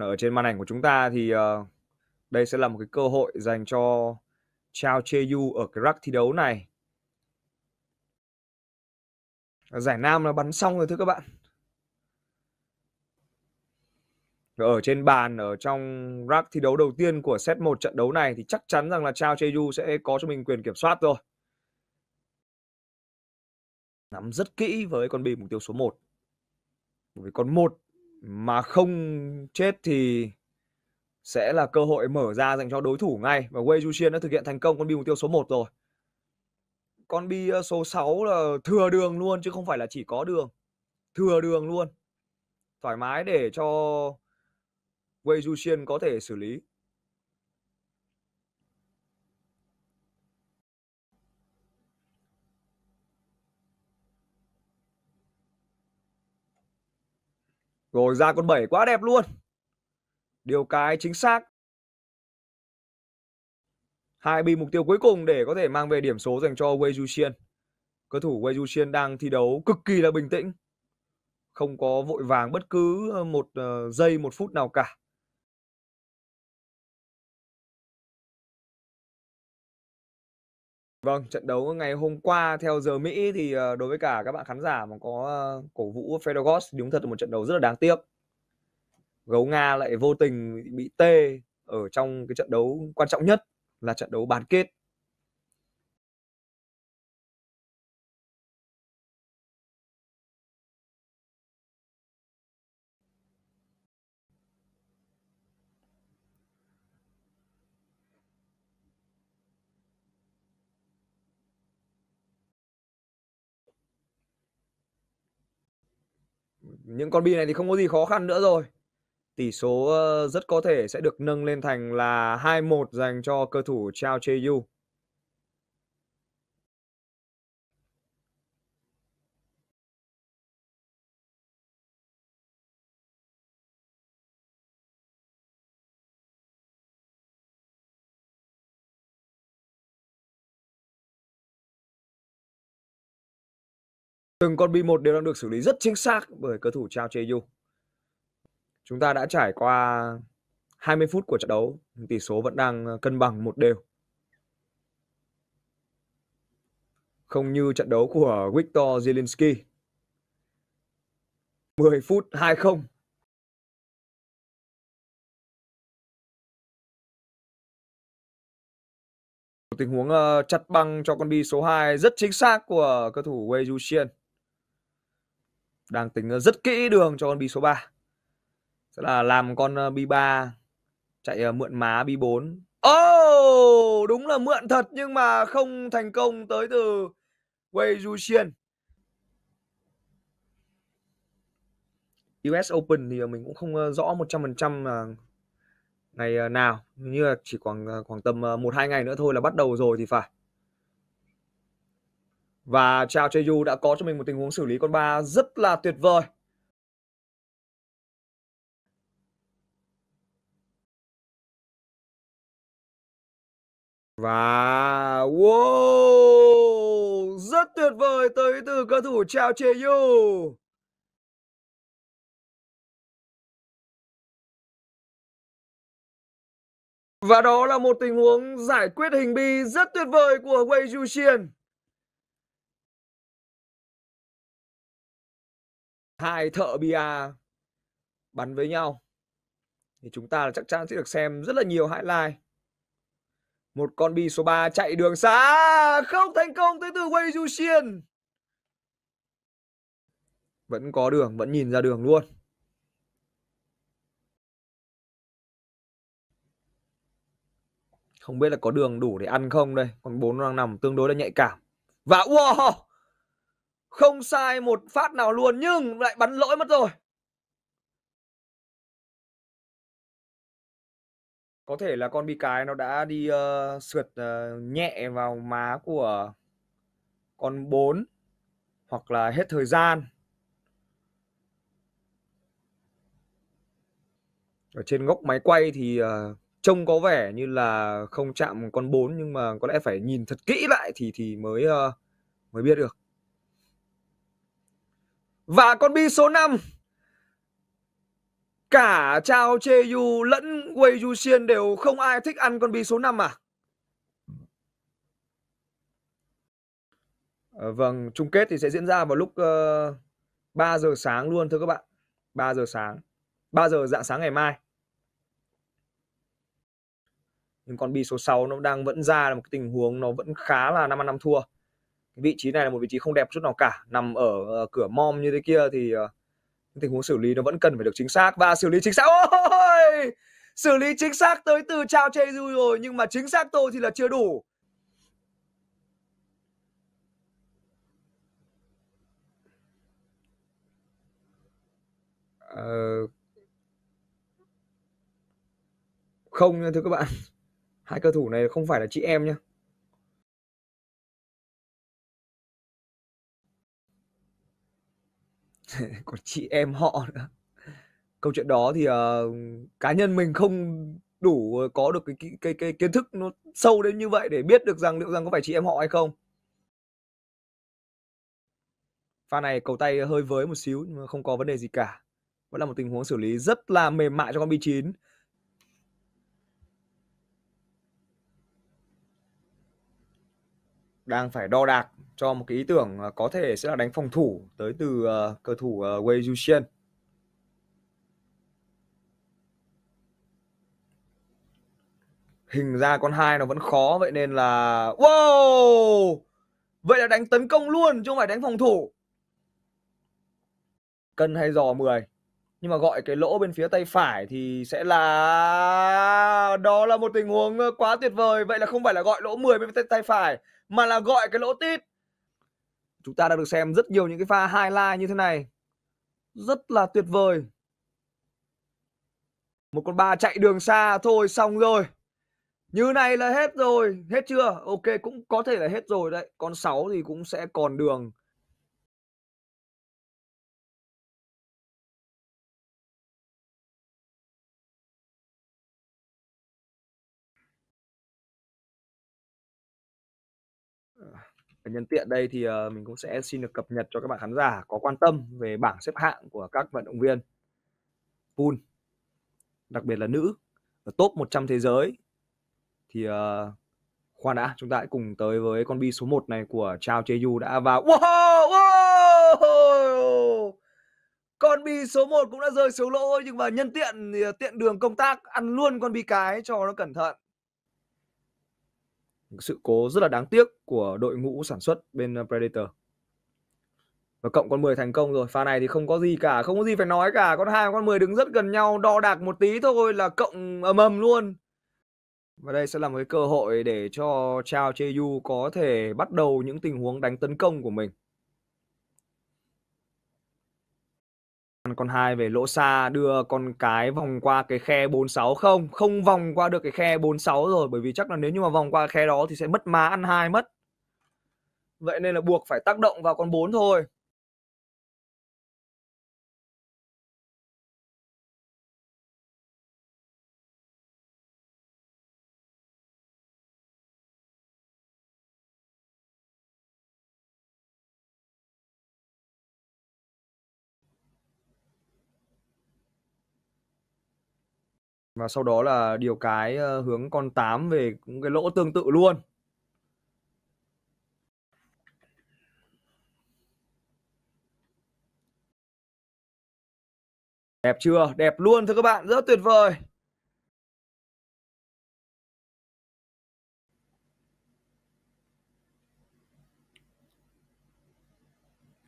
còn ở trên màn ảnh của chúng ta thì uh, đây sẽ là một cái cơ hội dành cho Chao Cheyu ở cái rack thi đấu này giải nam nó bắn xong rồi thưa các bạn ở trên bàn ở trong rack thi đấu đầu tiên của set 1 trận đấu này thì chắc chắn rằng là Chao Cheyu sẽ có cho mình quyền kiểm soát rồi. Nắm rất kỹ với con bì mục tiêu số 1. Bởi vì con 1 mà không chết thì sẽ là cơ hội mở ra dành cho đối thủ ngay và Wei Juchien đã thực hiện thành công con bi mục tiêu số 1 rồi. Con bi ờ, số 6 là thừa đường luôn chứ không phải là chỉ có đường. Thừa đường luôn. Thoải mái để cho Wei Juchien có thể xử lý. Rồi ra con 7 quá đẹp luôn. Điều cái chính xác. Hai bi mục tiêu cuối cùng để có thể mang về điểm số dành cho Wei Juxian. Cầu thủ Wei Juxian đang thi đấu cực kỳ là bình tĩnh. Không có vội vàng bất cứ ờ, một ờ, giây, một phút nào cả. Vâng, trận đấu ngày hôm qua theo giờ Mỹ thì ờ, đối với cả các bạn khán giả mà có ờ, cổ vũ Fedorgos đúng thật là một trận đấu rất là đáng tiếc. Gấu Nga lại vô tình bị tê ở trong cái trận đấu quan trọng nhất là trận đấu bán kết những con bi này thì không có gì khó khăn nữa rồi. Tỷ số ờ, rất có thể sẽ được nâng lên thành là 2-1 dành cho cơ thủ Chao Cheyu. Từng con bi một đều đang được xử lý rất chính xác bởi cơ thủ Chao Cheyu. Chúng ta đã trải qua 20 phút của trận đấu, tỷ số vẫn đang ờ, cân bằng một đều. Không như trận đấu của Viktor Zielinski. 10 phút 2-0 tình huống ờ, chặt băng cho con bi số 2 rất chính xác của cơ thủ Wei Juxian đang tính ờ, rất kỹ đường cho con bi số 3 sẽ là làm con ờ, bi 3 chạy ờ, mượn má bi 4 oh, đúng là mượn thật nhưng mà không thành công tới từ Wei Juxian US Open thì mình cũng không rõ 100% ngày nào như là chỉ khoảng khoảng tầm một hai ngày nữa thôi là bắt đầu rồi thì phải và Chao Cheyu đã có cho mình một tình huống xử lý con ba rất là tuyệt vời. Và wow, rất tuyệt vời tới từ cầu thủ Chao Cheyu. Và đó là một tình huống giải quyết hình bi rất tuyệt vời của Wei Juxian. hai thợ bia bắn với nhau thì chúng ta chắc chắn sẽ được xem rất là nhiều highlight một con bi số 3 chạy đường xa không thành công tới từ Wei Juxian vẫn có đường vẫn nhìn ra đường luôn không biết là có đường đủ để ăn không đây còn bốn đang nằm tương đối là nhạy cảm và wow không sai một phát nào luôn nhưng lại bắn lỗi mất rồi có thể là con bị cái nó đã đi uh, sượt uh, nhẹ vào má của con bốn hoặc là hết thời gian ở trên góc máy quay thì uh, trông có vẻ như là không chạm con bốn nhưng mà có lẽ phải nhìn thật kỹ lại thì thì mới uh, mới biết được và con bi số 5 Cả Chao Chê Yu lẫn Wei Yu Xiên đều không ai thích ăn con bi số 5 à? Ờ, vâng, chung kết thì sẽ diễn ra vào lúc uh, ờ, 3 giờ sáng luôn thưa các bạn. 3 giờ sáng. 3 giờ dạng sáng ngày mai. Nhưng con bi số 6 nó đang vẫn ra là một cái tình huống nó vẫn khá là 5 ăn 5 thua vị trí này là một vị trí không đẹp chút nào cả nằm ở ờ, cửa mom như thế kia thì ờ, tình huống xử lý nó vẫn cần phải được chính xác và xử lý chính xác ôi xử lý chính xác tới từ trao chê du rồi nhưng mà chính xác tôi thì là chưa đủ ờ. không nha thưa các bạn hai cơ thủ này không phải là chị em nhá còn chị em họ nữa câu chuyện đó thì uh, cá nhân mình không đủ có được cái, cái cái cái kiến thức nó sâu đến như vậy để biết được rằng liệu rằng có phải chị em họ hay không pha này cầu tay hơi với một xíu nhưng mà không có vấn đề gì cả vẫn là một tình huống xử lý rất là mềm mại cho con bi chín đang phải đo đạc cho một cái ý tưởng ờ, có thể sẽ là đánh phòng thủ tới từ uh, cầu thủ uh, Wei Juxian. Hình ra con hai nó vẫn khó vậy nên là wow! Vậy là đánh tấn công luôn chứ không phải đánh phòng thủ. Cân hay giò 10. Nhưng mà gọi cái lỗ bên phía tay phải thì sẽ là đó là một tình huống quá tuyệt vời. Vậy là không phải là gọi lỗ 10 bên tay, tay phải mà là gọi cái lỗ tít chúng ta đã được xem rất nhiều những cái pha highlight như thế này rất là tuyệt vời một con ba chạy đường xa thôi xong rồi như này là hết rồi hết chưa ok cũng có thể là hết rồi đấy con 6 thì cũng sẽ còn đường và nhân tiện đây thì uh, mình cũng sẽ xin được cập nhật cho các bạn khán giả có quan tâm về bảng xếp hạng của các vận động viên pool đặc biệt là nữ ở top 100 thế giới thì uh, ờ, khoa đã chúng ta hãy cùng tới với con bi số 1 này của Chao Cheju đã vào wow, wow, con bi số 1 cũng đã rơi xuống lỗ nhưng mà nhân tiện thì ờ, tiện đường công tác ăn luôn con bi cái cho nó cẩn thận sự cố rất là đáng tiếc của đội ngũ sản xuất bên ờ, Predator và cộng con 10 thành công rồi pha này thì không có gì cả không có gì phải nói cả con hai con 10 đứng rất gần nhau đo đạc một tí thôi là cộng ầm ầm luôn và đây sẽ là một cái cơ hội để cho Chao Cheyu có thể bắt đầu những tình huống đánh tấn công của mình con hai về lỗ xa đưa con cái vòng qua cái khe 46 không không vòng qua được cái khe 46 rồi bởi vì chắc là nếu như mà vòng qua khe đó thì sẽ mất má ăn hai mất vậy nên là buộc phải tác động vào con 4 thôi và sau đó là điều cái ờ, hướng con 8 về cũng cái lỗ tương tự luôn đẹp chưa đẹp luôn thưa các bạn rất tuyệt vời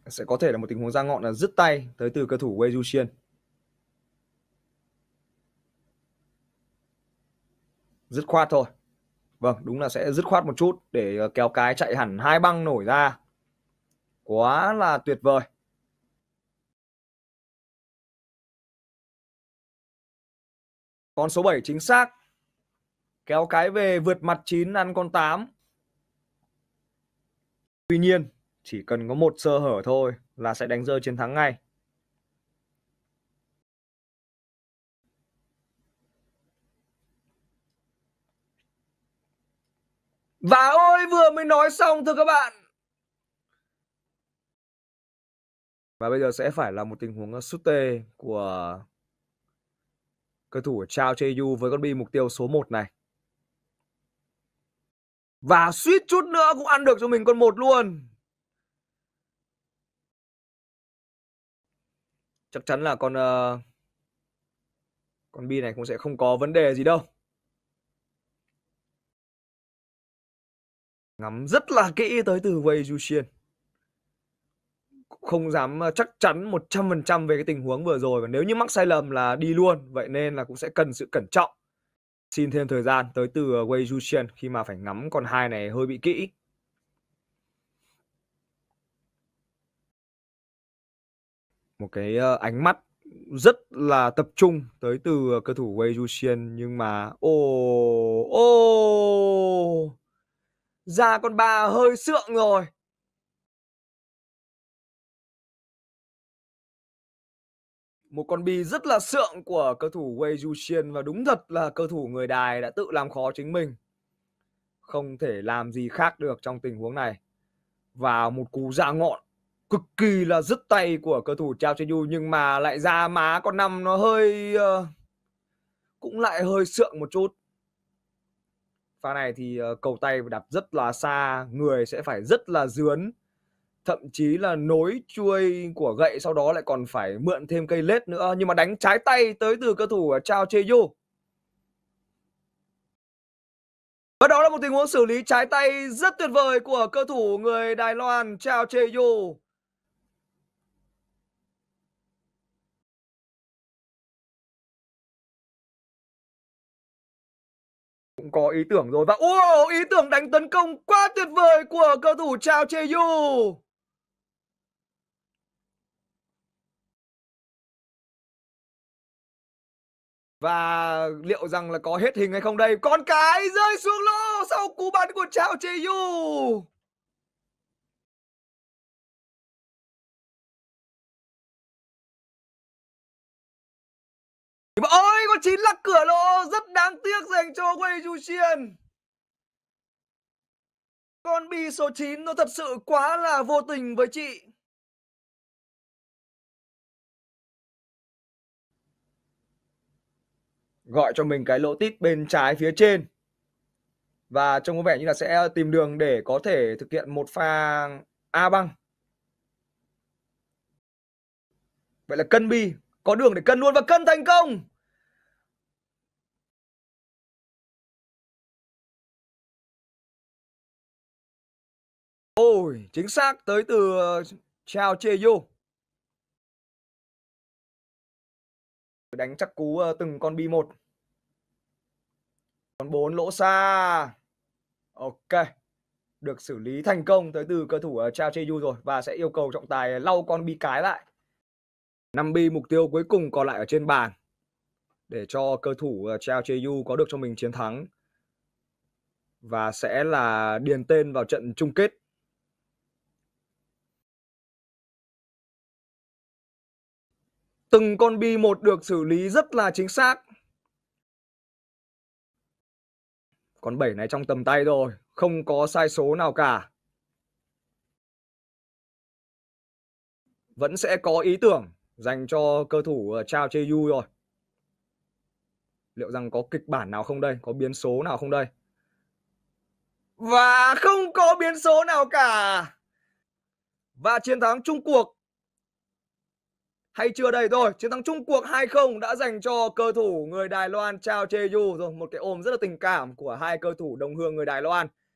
sẽ có thể là một tình huống ra ngọn là dứt tay tới từ cầu thủ Wei Jushin dứt khoát thôi vâng đúng là sẽ dứt khoát một chút để ờ, kéo cái chạy hẳn hai băng nổi ra quá là tuyệt vời con số 7 chính xác kéo cái về vượt mặt 9 ăn con 8 tuy nhiên chỉ cần có một sơ hở thôi là sẽ đánh rơi chiến thắng ngay Và ôi vừa mới nói xong thưa các bạn Và bây giờ sẽ phải là một tình huống ờ, sút tê của cầu thủ Chao Cheyu với con bi mục tiêu số 1 này. Và suýt chút nữa cũng ăn được cho mình con một luôn. Chắc chắn là con uh, con bi này cũng sẽ không có vấn đề gì đâu. ngắm rất là kỹ tới từ Wei Juxian không dám à, chắc chắn 100% về cái tình huống vừa rồi và nếu như mắc sai lầm là đi luôn vậy nên là cũng sẽ cần sự cẩn trọng xin thêm thời gian tới từ à, Wei Juxian khi mà phải ngắm con hai này hơi bị kỹ một cái à, ánh mắt rất là tập trung tới từ cơ thủ Wei Juxian nhưng mà ô oh, ô oh da con ba hơi sượng rồi một con bi rất là sượng của cơ thủ Wei Juxian và đúng thật là cơ thủ người Đài đã tự làm khó chính mình. Không thể làm gì khác được trong tình huống này. Và một cú ra ngọn cực kỳ là dứt tay của cơ thủ Chao Yu nhưng mà lại ra má con năm nó hơi ờ, cũng lại hơi sượng một chút pha này thì ờ, cầu tay đặt rất là xa người sẽ phải rất là dướn thậm chí là nối chuôi của gậy sau đó lại còn phải mượn thêm cây lết nữa nhưng mà đánh trái tay tới từ cơ thủ Chao Cheyu và đó là một tình huống xử lý trái tay rất tuyệt vời của cơ thủ người Đài Loan Chao Cheyu có ý tưởng rồi và wow, ý tưởng đánh tấn công quá tuyệt vời của cầu thủ Chao Cheyu. Và liệu rằng là có hết hình hay không đây? Con cái rơi xuống lỗ sau cú bắn của Chao Cheyu. thì ơi con chín lắc cửa lỗ rất đáng tiếc dành cho Wei Juxian con bi số 9 nó thật sự quá là vô tình với chị gọi cho mình cái lỗ tít bên trái phía trên và trông có vẻ như là sẽ tìm đường để có thể thực hiện một pha A băng. Vậy là cân bi có đường để cân luôn và cân thành công. Ôi, chính xác tới từ ờ, Chao Cheyo. Đánh chắc cú ờ, từng con bi một. Con bốn lỗ xa. Ok. Được xử lý thành công tới từ cơ thủ ờ, Chao Cheyu rồi và sẽ yêu cầu trọng tài lau con bi cái lại. 5 bi mục tiêu cuối cùng còn lại ở trên bàn để cho cơ thủ ờ, Chao Cheyu có được cho mình chiến thắng và sẽ là điền tên vào trận chung kết. Từng con bi một được xử lý rất là chính xác. Con 7 này trong tầm tay rồi, không có sai số nào cả. Vẫn sẽ có ý tưởng dành cho cơ thủ ờ, Chao Che Yu rồi liệu rằng có kịch bản nào không đây có biến số nào không đây và không có biến số nào cả và chiến thắng chung cuộc hay chưa đây rồi, chiến thắng chung cuộc 2-0 đã dành cho cơ thủ người Đài Loan Chao Che Yu rồi một cái ôm rất là tình cảm của hai cơ thủ đồng hương người Đài Loan